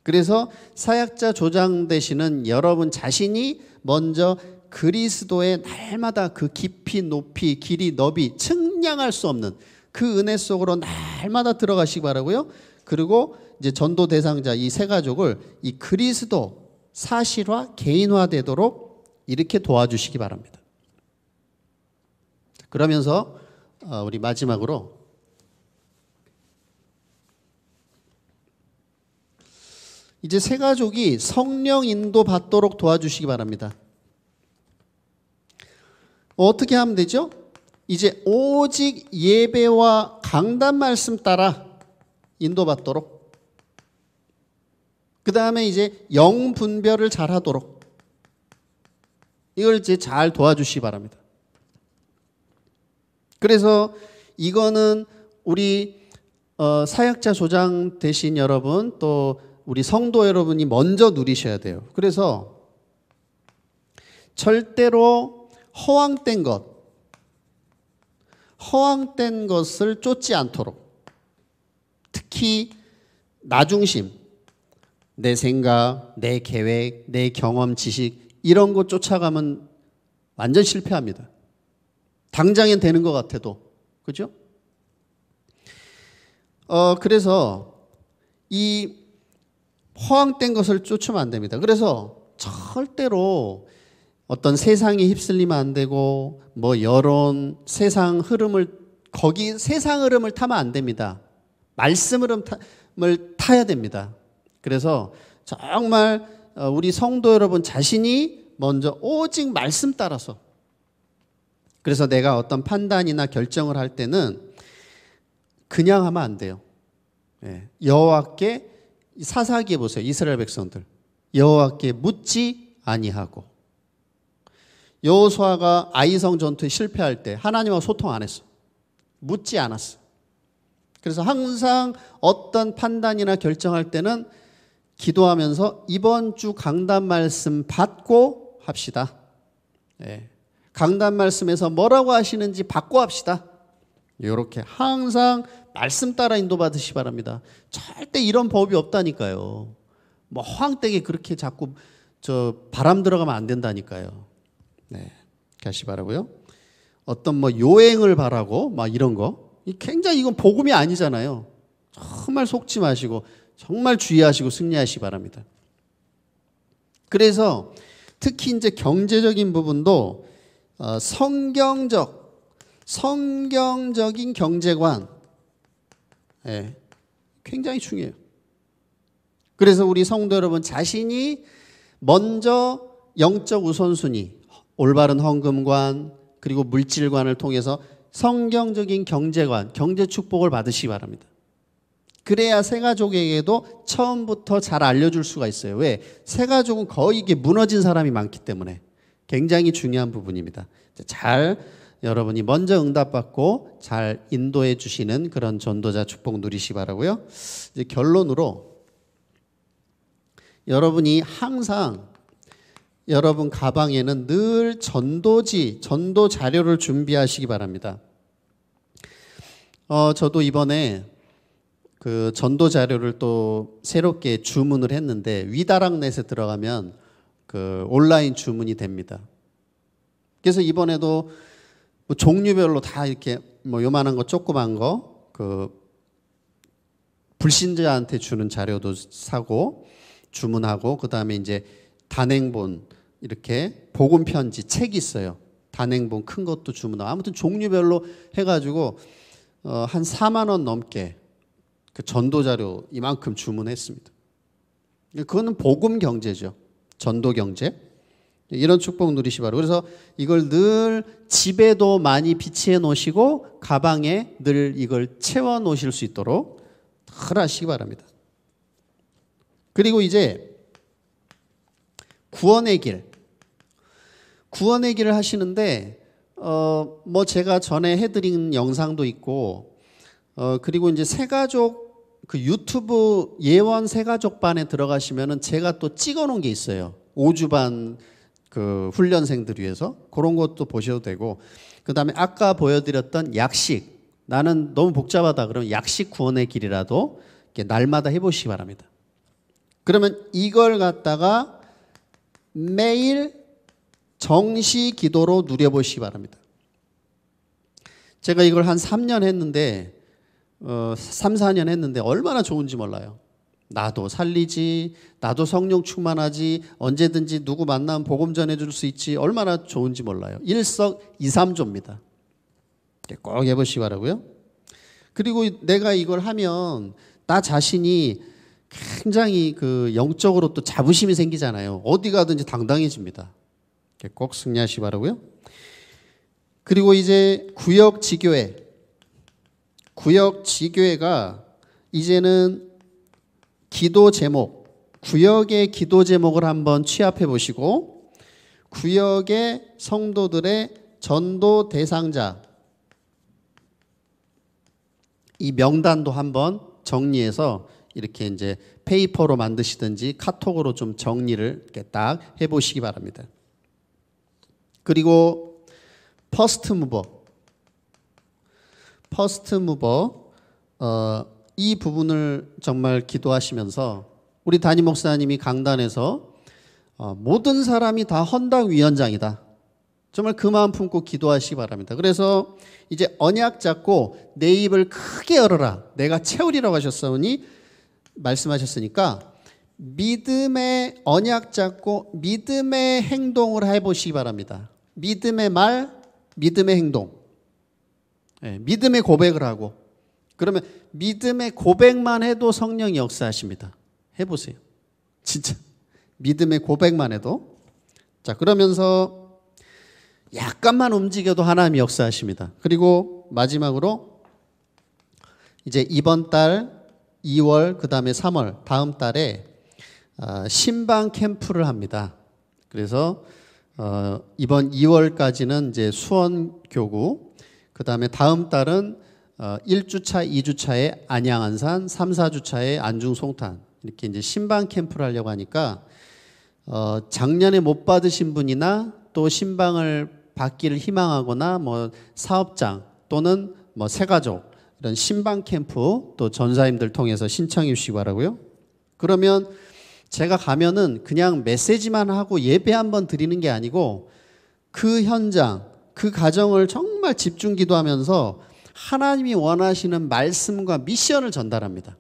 그래서 사약자 조장 되시는 여러분 자신이 먼저 그리스도의 날마다 그 깊이 높이 길이 너비 측량할 수 없는 그 은혜 속으로 날마다 들어가시기 바라고요. 그리고 이제 전도 대상자 이 세 가족을 이 그리스도 사실화 개인화 되도록 이렇게 도와주시기 바랍니다. 그러면서 어, 우리 마지막으로 이제 세 가족이 성령 인도 받도록 도와주시기 바랍니다. 어떻게 하면 되죠? 이제 오직 예배와 강단 말씀 따라 인도받도록 그 다음에 이제 영 분별을 잘 하도록 이걸 이제 잘 도와주시기 바랍니다. 그래서 이거는 우리 어, 사역자 조장 대신 여러분 또 우리 성도 여러분이 먼저 누리셔야 돼요. 그래서 절대로 허황된 것, 허황된 것을 쫓지 않도록 특히 나중심, 내 생각, 내 계획, 내 경험, 지식 이런 거 쫓아가면 완전 실패합니다. 당장엔 되는 것 같아도. 그죠? 어, 그래서 이 허황된 것을 쫓으면 안 됩니다. 그래서 절대로 어떤 세상에 휩쓸리면 안 되고 뭐 여론, 세상 흐름을 거기 세상 흐름을 타면 안 됩니다. 말씀 흐름을 타야 됩니다. 그래서 정말 어, 우리 성도 여러분 자신이 먼저 오직 말씀 따라서 그래서 내가 어떤 판단이나 결정을 할 때는 그냥 하면 안 돼요. 예, 여호와께 사사기에 보세요. 이스라엘 백성들 여호와께 묻지 아니하고 여호수아가 아이성 전투에 실패할 때 하나님과 소통 안 했어. 묻지 않았어. 그래서 항상 어떤 판단이나 결정할 때는 기도하면서 이번 주 강단 말씀 받고 합시다. 예. 강단 말씀에서 뭐라고 하시는지 받고 합시다. 이렇게 항상 말씀 따라 인도받으시 바랍니다. 절대 이런 법이 없다니까요. 뭐황되게 그렇게 자꾸 저 바람 들어가면 안 된다니까요. 네. 다시 바라고요. 어떤 뭐 요행을 바라고 막 이런 거. 굉장히 이건 복음이 아니잖아요. 정말 속지 마시고 정말 주의하시고 승리하시기 바랍니다. 그래서 특히 이제 경제적인 부분도 어, 성경적 성경적인 경제관 예, 굉장히 중요해요. 그래서 우리 성도 여러분 자신이 먼저 영적 우선순위, 올바른 헌금관, 그리고 물질관을 통해서 성경적인 경제관, 경제 축복을 받으시기 바랍니다. 그래야 새가족에게도 처음부터 잘 알려줄 수가 있어요. 왜? 새가족은 거의 이게 무너진 사람이 많기 때문에 굉장히 중요한 부분입니다. 잘 여러분이 먼저 응답받고 잘 인도해 주시는 그런 전도자 축복 누리시 바라고요. 이제 결론으로 여러분이 항상 여러분 가방에는 늘 전도지, 전도 자료를 준비하시기 바랍니다. 어, 저도 이번에 그 전도 자료를 또 새롭게 주문을 했는데 위다락넷에 들어가면 그 온라인 주문이 됩니다. 그래서 이번에도 뭐 종류별로 다 이렇게 뭐 요만한 거 조그만 거그 불신자한테 주는 자료도 사고 주문하고 그다음에 이제 단행본 이렇게 복음 편지 책이 있어요. 단행본 큰 것도 주문하고 아무튼 종류별로 해 가지고 어 한 4만 원 넘게 그 전도 자료 이만큼 주문했습니다. 그거는 복음 경제죠. 전도 경제. 이런 축복 누리시 바로. 그래서 이걸 늘 집에도 많이 비치해 놓으시고 가방에 늘 이걸 채워 놓으실 수 있도록 늘 하시기 바랍니다. 그리고 이제 구원의 길. 구원의 길을 하시는데 어 뭐 제가 전에 해 드린 영상도 있고 어 그리고 이제 세 가족 그 유튜브 예원 세가족반에 들어가시면은 제가 또 찍어놓은 게 있어요. 5주반 그 훈련생들 위해서 그런 것도 보셔도 되고 그 다음에 아까 보여드렸던 약식 나는 너무 복잡하다 그러면 약식 구원의 길이라도 날마다 해보시기 바랍니다. 그러면 이걸 갖다가 매일 정시 기도로 누려보시기 바랍니다. 제가 이걸 한 3년 했는데 3, 어, 4년 했는데 얼마나 좋은지 몰라요. 나도 살리지, 나도 성령 충만하지, 언제든지 누구 만나면 복음 전해줄 수 있지, 얼마나 좋은지 몰라요. 일석 이삼조입니다. 꼭 해보시기 바라고요. 그리고 내가 이걸 하면 나 자신이 굉장히 그 영적으로 또 자부심이 생기잖아요. 어디 가든지 당당해집니다. 꼭 승리하시기 바라고요. 그리고 이제 구역 지교회 구역 지교회가 이제는 기도 제목, 구역의 기도 제목을 한번 취합해 보시고 구역의 성도들의 전도 대상자 이 명단도 한번 정리해서 이렇게 이제 페이퍼로 만드시든지 카톡으로 좀 정리를 이렇게 딱 해보시기 바랍니다. 그리고 퍼스트 무버 퍼스트 무버 어, 이 부분을 정말 기도하시면서 우리 담임 목사님이 강단에서 어, 모든 사람이 다 헌당 위원장이다. 정말 그 마음 품고 기도하시기 바랍니다. 그래서 이제 언약 잡고 내 입을 크게 열어라. 내가 채우리라고 하셨으니 말씀하셨으니까 믿음의 언약 잡고 믿음의 행동을 해보시기 바랍니다. 믿음의 말, 믿음의 행동. 예, 믿음의 고백을 하고 그러면 믿음의 고백만 해도 성령이 역사하십니다. 해보세요. 진짜 믿음의 고백만 해도 자 그러면서 약간만 움직여도 하나님이 역사하십니다. 그리고 마지막으로 이제 이번 달 2월 그 다음에 3월 다음 달에 아, 신방 캠프를 합니다. 그래서 어, 이번 2월까지는 이제 수원 교구 그 다음에 다음 달은 1주차, 어, 2주차에 안양안산, 3, 4주차에 안중송탄 이렇게 이제 신방 캠프를 하려고 하니까 어, 작년에 못 받으신 분이나 또 신방을 받기를 희망하거나 뭐 사업장 또는 뭐 새가족 이런 신방 캠프 또 전사님들 통해서 신청해 주시기 바라고요. 그러면 제가 가면은 그냥 메시지만 하고 예배 한번 드리는 게 아니고 그 현장 그 가정을 정말 집중 기도하면서 하나님이 원하시는 말씀과 미션을 전달합니다.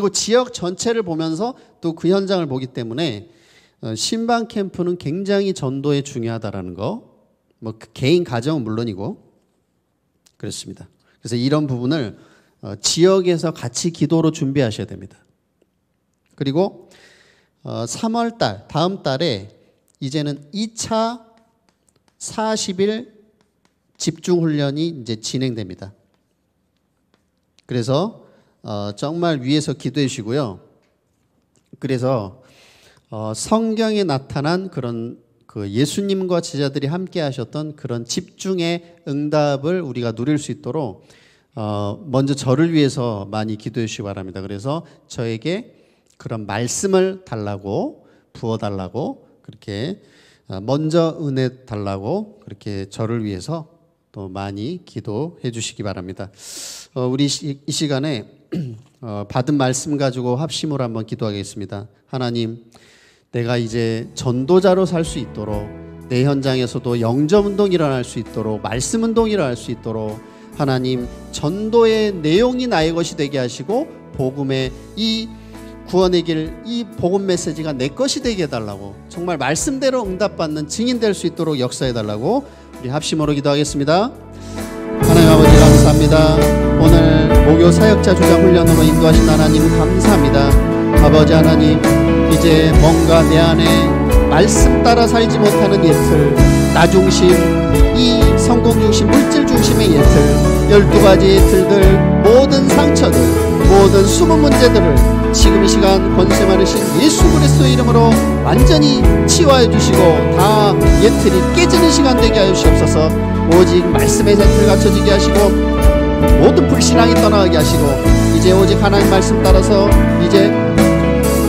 그리고 지역 전체를 보면서 또 그 현장을 보기 때문에 어, 신방 캠프는 굉장히 전도에 중요하다라는 거. 뭐 그 개인 가정은 물론이고 그렇습니다. 그래서 이런 부분을 어, 지역에서 같이 기도로 준비하셔야 됩니다. 그리고 3월 어, 달 다음 달에 이제는 2차 40일 집중훈련이 이제 진행됩니다. 그래서 어, 정말 위에서 기도해 주시고요. 그래서 어, 성경에 나타난 그런 그 예수님과 제자들이 함께 하셨던 그런 집중의 응답을 우리가 누릴 수 있도록 어, 먼저 저를 위해서 많이 기도해 주시기 바랍니다. 그래서 저에게 그런 말씀을 달라고 부어달라고 그렇게 어, 먼저 은혜 달라고 그렇게 저를 위해서 또 많이 기도해 주시기 바랍니다. 어, 우리 이 시간에 <clears throat> 어, 받은 말씀 가지고 합심으 한번 기도하겠습니다. 하나님, 내가 이제 전도자로 살 수 있도록 내 현장에서도 영접 운동 일어날 수 있도록 말씀 운동 일어날 수 있도록 하나님 전도의 내용이 나의 것이 되게 하시고 복음의 이 구원의 길 이 복음 메시지가 내 것이 되게 해달라고 정말 말씀대로 응답받는 증인될 수 있도록 역사해달라고 우리 합심으로 기도하겠습니다. 하나님 아버지 감사합니다. 오늘 목요 사역자 주장 훈련으로 인도하신 하나님 감사합니다. 아버지 하나님 이제 뭔가 내 안에 말씀 따라 살지 못하는 예틀 나 중심 이 성공 중심 물질 중심의 예틀 열두 가지 예틀들 모든 상처들 모든 숨은 문제들을 지금 이 시간 권세 많으신 예수 그리스도의 이름으로 완전히 치유하여 주시고 다 예틀이 깨지는 시간 되게 하여 주시옵소서 오직 말씀의 상태를 갖춰지게 하시고 모든 불신앙이 떠나게 하시고 이제 오직 하나님 말씀 따라서 이제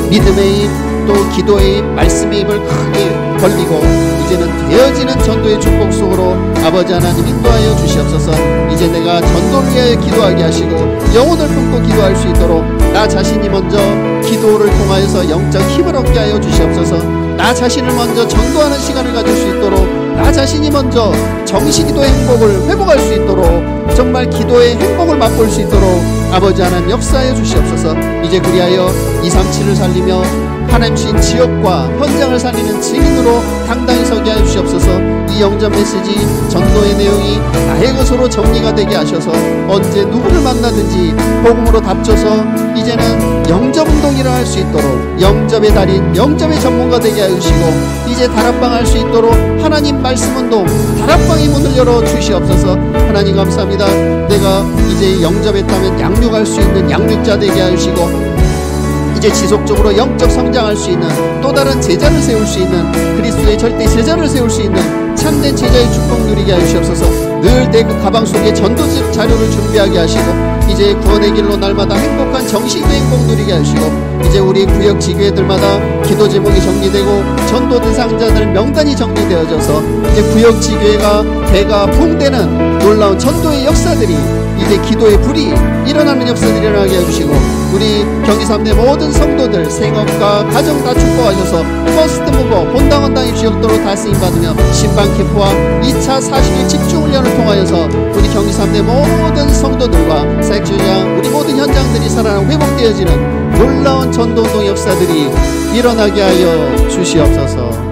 믿음의 입또 기도의 입, 말씀의 입을 크게 벌리고 이제는 되어지는 전도의 축복 속으로 아버지 하나님 인도하여 주시옵소서 이제 내가 전도를 위하여 기도하게 하시고 영혼을 품고 기도할 수 있도록 나 자신이 먼저 기도를 통하여서 영적 힘을 얻게 하여 주시옵소서 나 자신을 먼저 전도하는 시간을 가질 수 있도록 나 자신이 먼저 정시기도의 행복을 회복할 수 있도록 정말 기도의 행복을 맛볼 수 있도록 아버지 하나님 역사하여 주시옵소서 이제 그리하여 237을 살리며 하나님 신 지역과 현장을 살리는 증인으로 당당히 서게 하시옵소서 이 영접 메시지 전도의 내용이 나의 것으로 정리가 되게 하셔서 언제 누구를 만나든지 복음으로 답줘서 이제는 영접 운동이라 할 수 있도록 영접의 달인 영접의 전문가 되게 하시고 이제 다락방 할 수 있도록 하나님 말씀 운동 다락방의 문을 열어 주시옵소서 하나님 감사합니다 내가 이제 영접했다면 양육할 수 있는 양육자 되게 하시고 이제 지속적으로 영적 성장할 수 있는 또 다른 제자를 세울 수 있는 그리스도의 절대 제자를 세울 수 있는 참된 제자의 축복 누리게 하시옵소서 늘내그 가방 속에 전도집 자료를 준비하게 하시고 이제 구원의 길로 날마다 행복한 정신의 행복 누리게 하시고 이제 우리 구역 지교회들마다 기도 제목이 정리되고 전도 대상자들 명단이 정리되어져서 이제 구역 지교회가 배가 풍대는 놀라운 전도의 역사들이 이제 기도의 불이 일어나는 역사들이 일어나게 해주시고 우리 경기삼대 모든 성도들 생업과 가정 다 축복하셔서 퍼스트 무버 본당원 당의 지역도로 다쓰임 받으며 신방 캠프와 2차 40일 집중 훈련을 통하여서 우리 경기삼대 모든 성도들과 사역주장 우리 모든 현장들이 살아나 회복되어지는 놀라운 전도운동 역사들이 일어나게 하여 주시옵소서.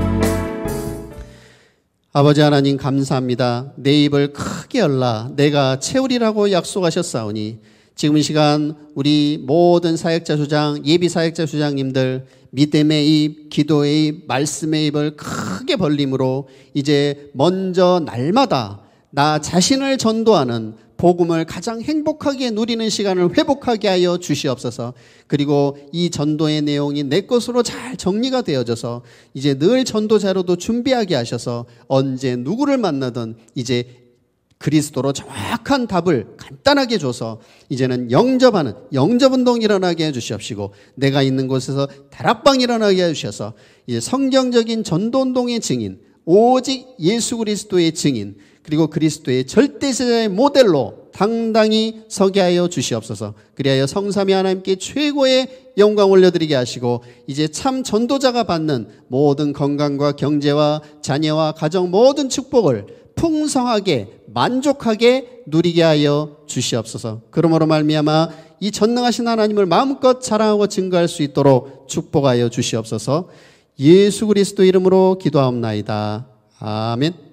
아버지 하나님 감사합니다. 내 입을 크게 열라 내가 채우리라고 약속하셨사오니 지금 이 시간 우리 모든 사역자 수장 예비 사역자 수장님들 믿음의 입, 기도의 입, 말씀의 입을 크게 벌림으로 이제 먼저 날마다 나 자신을 전도하는 복음을 가장 행복하게 누리는 시간을 회복하게 하여 주시옵소서. 그리고 이 전도의 내용이 내 것으로 잘 정리가 되어져서 이제 늘 전도자로도 준비하게 하셔서 언제 누구를 만나든 이제 그리스도로 정확한 답을 간단하게 줘서 이제는 영접하는 영접운동 일어나게 해주시옵시고 내가 있는 곳에서 다락방 일어나게 해주셔서 이제 성경적인 전도운동의 증인 오직 예수 그리스도의 증인 그리고 그리스도의 절대세자의 모델로 당당히 서게 하여 주시옵소서. 그리하여 성삼위 하나님께 최고의 영광 올려드리게 하시고 이제 참 전도자가 받는 모든 건강과 경제와 자녀와 가정 모든 축복을 풍성하게 만족하게 누리게 하여 주시옵소서. 그러므로 말미암아 이 전능하신 하나님을 마음껏 자랑하고 증거할 수 있도록 축복하여 주시옵소서. 예수 그리스도 이름으로 기도하옵나이다. 아멘.